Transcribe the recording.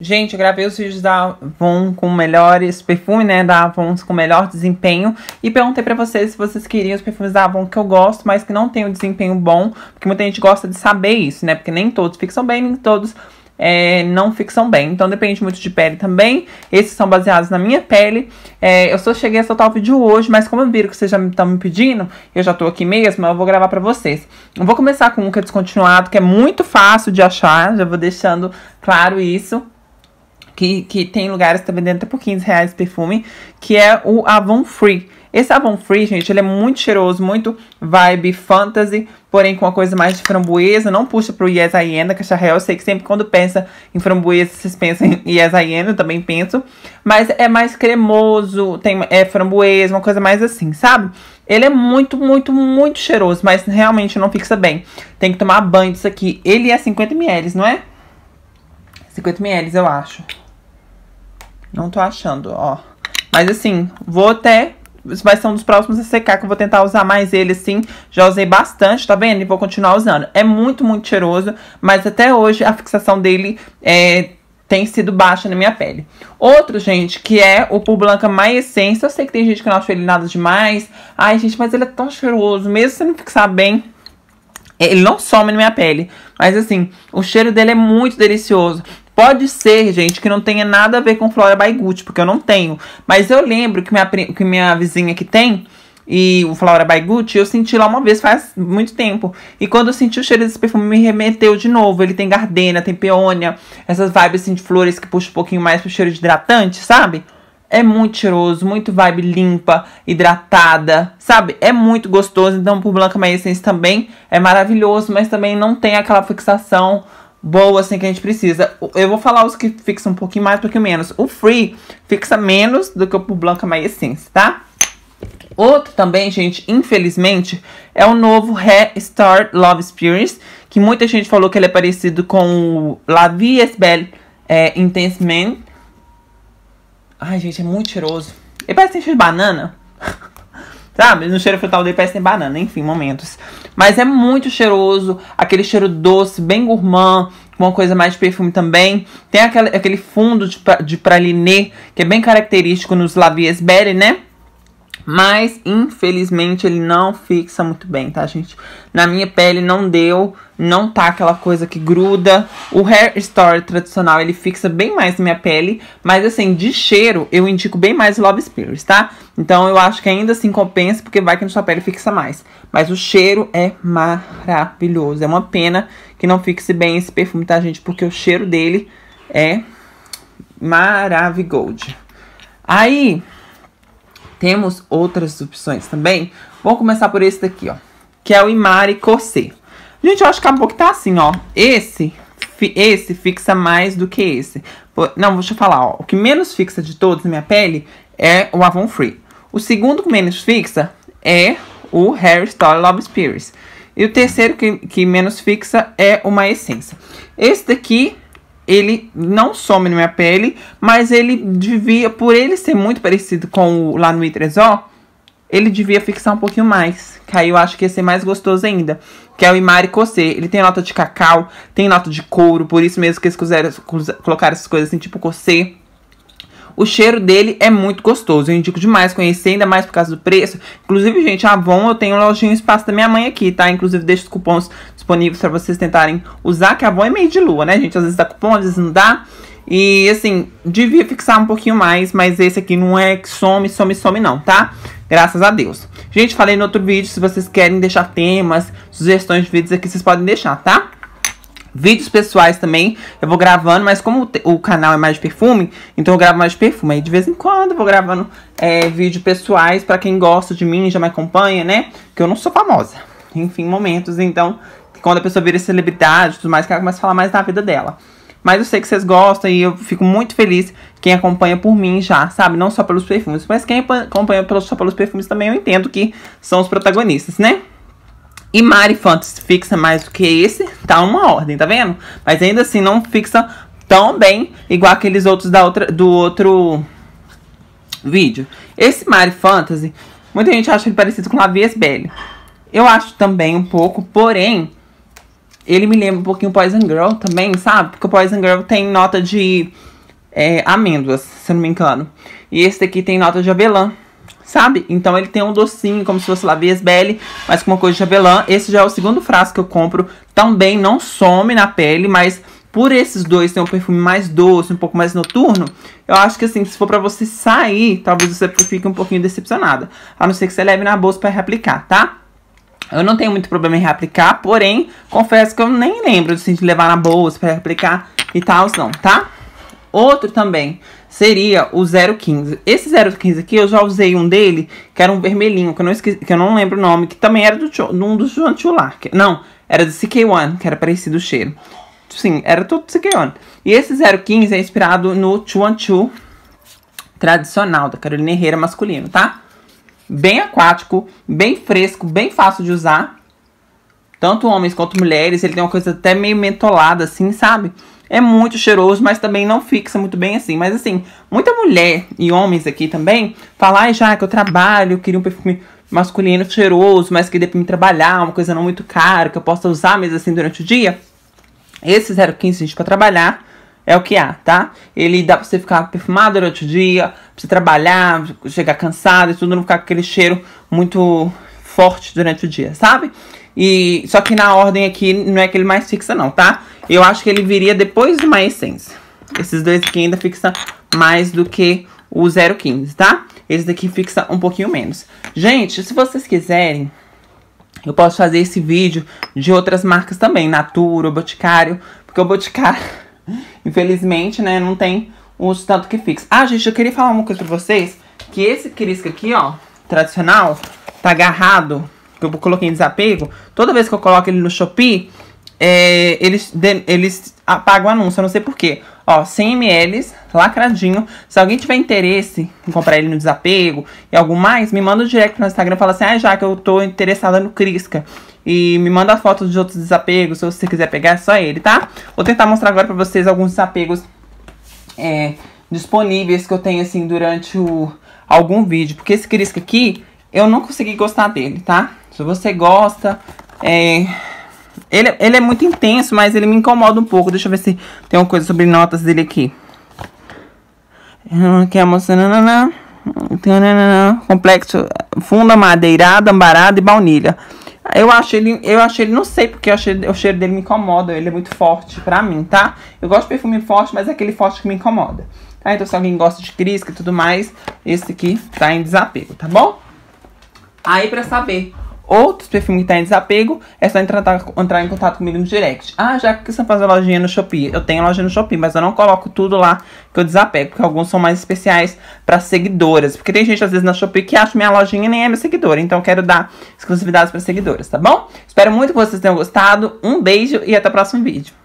Gente, eu gravei os vídeos da Avon com melhores perfumes, né, da Avon com melhor desempenho e perguntei pra vocês se vocês queriam os perfumes da Avon que eu gosto, mas que não tem um desempenho bom, porque muita gente gosta de saber isso, né, porque nem todos fixam bem, nem todos é, não fixam bem. Então depende muito de pele também. Esses são baseados na minha pele. É, eu só cheguei a soltar o vídeo hoje, mas como eu viram que vocês já estão me pedindo, eu já tô aqui mesmo, eu vou gravar pra vocês. Eu vou começar com um que é descontinuado, que é muito fácil de achar, já vou deixando claro isso que, que tem lugares que tá vendendo até por 15 reais perfume, que é o Avon Free. Esse Avon Free, gente, ele é muito cheiroso, muito vibe fantasy, porém com uma coisa mais de framboesa. Não puxa pro Yes I Am da Caixa Real. Eu sei que sempre quando pensa em framboesa, vocês pensam em Yes I Am, eu também penso. Mas é mais cremoso, tem é framboesa, uma coisa mais assim, sabe? Ele é muito, muito, muito cheiroso, mas realmente não fixa bem. Tem que tomar banho disso aqui. Ele é 50ml, não é? 50ml, eu acho. Não tô achando, ó. Mas assim, vou até... Vai ser um dos próximos a secar, que eu vou tentar usar mais ele, assim. Já usei bastante, tá vendo? E vou continuar usando. É muito, muito cheiroso, mas até hoje a fixação dele é, tem sido baixa na minha pele. Outro, gente, que é o Pur Blanca My Essence. Eu sei que tem gente que não achou ele nada demais. Ai, gente, mas ele é tão cheiroso. Mesmo se não fixar bem, ele não some na minha pele. Mas assim, o cheiro dele é muito delicioso. Pode ser, gente, que não tenha nada a ver com Flora Baigut, porque eu não tenho. Mas eu lembro que minha, que minha vizinha que tem, e o Flora Baigut eu senti lá uma vez faz muito tempo. E quando eu senti o cheiro desse perfume, me remeteu de novo. Ele tem gardena, tem peônia, essas vibes assim de flores que puxa um pouquinho mais pro cheiro de hidratante, sabe? É muito cheiroso, muito vibe limpa, hidratada, sabe? É muito gostoso. Então, pro Blanca My Essence também é maravilhoso, mas também não tem aquela fixação boa, assim, que a gente precisa. Eu vou falar os que fixam um pouquinho mais, um pouquinho menos. O Free fixa menos do que o Blanca My Essence, tá? Outro também, gente, infelizmente, é o novo Restart Love Spirits, que muita gente falou que ele é parecido com o La Vie est Belle é, Intense Man. Ai, gente, é muito cheiroso. Ele parece encher de banana, Sabe? No cheiro frutal dele parece que tem banana, enfim, momentos. Mas é muito cheiroso, aquele cheiro doce, bem gourmand, uma coisa mais de perfume também. Tem aquele, aquele fundo de, de praliné, que é bem característico nos laviers berry, né? Mas, infelizmente, ele não fixa muito bem, tá, gente? Na minha pele não deu, não tá aquela coisa que gruda. O Hair Store tradicional, ele fixa bem mais na minha pele. Mas, assim, de cheiro, eu indico bem mais o Love Spears, tá? Então, eu acho que ainda assim compensa, porque vai que na sua pele fixa mais. Mas o cheiro é maravilhoso. É uma pena que não fixe bem esse perfume, tá, gente? Porque o cheiro dele é maravilhoso. Aí... Temos outras opções também. vou começar por esse daqui, ó. Que é o Imari Corsé. Gente, eu acho que a que tá assim, ó. Esse, fi, esse fixa mais do que esse. Não, deixa eu falar, ó. O que menos fixa de todos na minha pele é o Avon Free. O segundo que menos fixa é o Hair Story Love Spirits. E o terceiro que, que menos fixa é uma essência. Esse daqui ele não some na minha pele, mas ele devia, por ele ser muito parecido com o I3O, ele devia fixar um pouquinho mais. Que aí eu acho que ia ser mais gostoso ainda. Que é o Imari Cossê. Ele tem nota de cacau, tem nota de couro, por isso mesmo que eles colocaram essas coisas assim, tipo Cossê. O cheiro dele é muito gostoso. Eu indico demais conhecer, ainda mais por causa do preço. Inclusive, gente, a Avon, eu tenho um lojinho espaço da minha mãe aqui, tá? Inclusive, deixo os cupons disponíveis para vocês tentarem usar, que a Avon é meio de lua, né, gente? Às vezes dá cupom, às vezes não dá. E, assim, devia fixar um pouquinho mais, mas esse aqui não é que some, some, some não, tá? Graças a Deus. Gente, falei no outro vídeo, se vocês querem deixar temas, sugestões de vídeos aqui, vocês podem deixar, tá? Vídeos pessoais também, eu vou gravando, mas como o canal é mais de perfume, então eu gravo mais de perfume. Aí de vez em quando eu vou gravando é, vídeos pessoais para quem gosta de mim, já me acompanha, né? Que eu não sou famosa. Enfim, momentos, então, quando a pessoa vira celebridade e tudo mais, que ela começa a falar mais da vida dela. Mas eu sei que vocês gostam e eu fico muito feliz quem acompanha por mim já, sabe? Não só pelos perfumes, mas quem acompanha só pelos perfumes também eu entendo que são os protagonistas, né? E Mari Fantasy fixa mais do que esse, tá uma ordem, tá vendo? Mas ainda assim não fixa tão bem igual aqueles outros da outra, do outro vídeo. Esse Mari Fantasy, muita gente acha ele parecido com Lavias Belly. Eu acho também um pouco, porém, ele me lembra um pouquinho Poison Girl também, sabe? Porque o Poison Girl tem nota de é, amêndoas, se eu não me engano. E esse daqui tem nota de avelã sabe? Então ele tem um docinho, como se fosse lá Biesbelli, mas com uma coisa de avelã. Esse já é o segundo frasco que eu compro. Também não some na pele, mas por esses dois tem um perfume mais doce, um pouco mais noturno, eu acho que assim, se for para você sair, talvez você fique um pouquinho decepcionada. A não ser que você leve na bolsa para reaplicar, tá? Eu não tenho muito problema em reaplicar, porém, confesso que eu nem lembro assim, de levar na bolsa para reaplicar e tal, não, tá? Outro também seria o 015. Esse 015 aqui, eu já usei um dele, que era um vermelhinho, que eu não, esqueci, que eu não lembro o nome, que também era do, um dos João Chulak. Não, era do CK1, que era parecido o cheiro. Sim, era todo CK1. E esse 015 é inspirado no Chuanchu tradicional, da Carolina Herrera masculino, tá? Bem aquático, bem fresco, bem fácil de usar. Tanto homens quanto mulheres, ele tem uma coisa até meio mentolada, assim, sabe? é muito cheiroso, mas também não fixa muito bem assim. Mas assim, muita mulher e homens aqui também falam, ai, já que eu trabalho, eu queria um perfume masculino cheiroso, mas que dê pra me trabalhar, uma coisa não muito cara, que eu possa usar mesmo assim durante o dia. Esse 015, gente, pra trabalhar, é o que há, tá? Ele dá pra você ficar perfumado durante o dia, pra você trabalhar, chegar cansado e tudo, não ficar com aquele cheiro muito forte durante o dia, sabe? E só que na ordem aqui não é aquele mais fixa não, tá? Eu acho que ele viria depois de uma essência. Esses dois aqui ainda fixam mais do que o 0,15, tá? Esse daqui fixa um pouquinho menos. Gente, se vocês quiserem, eu posso fazer esse vídeo de outras marcas também, Natura, Boticário, porque o Boticário, infelizmente, né, não tem os tanto que fixa. Ah, gente, eu queria falar uma coisa pra vocês, que esse crisco aqui, ó, tradicional, tá agarrado, que eu coloquei em desapego, toda vez que eu coloco ele no Shopee, é, eles, de, eles apagam o anúncio, eu não sei porquê. Ó, 100 ml, lacradinho. Se alguém tiver interesse em comprar ele no desapego e algo mais, me manda um direct no Instagram e fala assim, ah, já que eu tô interessada no Crisca. E me manda fotos de outros desapegos, se você quiser pegar, é só ele, tá? Vou tentar mostrar agora pra vocês alguns desapegos é, disponíveis que eu tenho, assim, durante o, algum vídeo. Porque esse Crisca aqui, eu não consegui gostar dele, tá? Se você gosta, é ele, ele é muito intenso, mas ele me incomoda um pouco. Deixa eu ver se tem uma coisa sobre notas dele aqui. Aqui hum, é moça. Complexo funda, madeirada, ambarada e baunilha. Eu achei ele, eu achei ele, não sei porque eu achei, o cheiro dele me incomoda, ele é muito forte pra mim, tá? Eu gosto de perfume forte, mas é aquele forte que me incomoda. Tá? Então se alguém gosta de crisca e tudo mais, esse aqui tá em desapego, tá bom? Aí pra saber outros perfumes que tá em desapego, é só entrar, tá, entrar em contato comigo no direct. Ah, já que você faz a lojinha no Shopee, eu tenho loja no Shopee, mas eu não coloco tudo lá que eu desapego, porque alguns são mais especiais para seguidoras. Porque tem gente, às vezes, na Shopee que acha minha lojinha nem é minha seguidora, então eu quero dar exclusividades para seguidoras, tá bom? Espero muito que vocês tenham gostado, um beijo e até o próximo vídeo.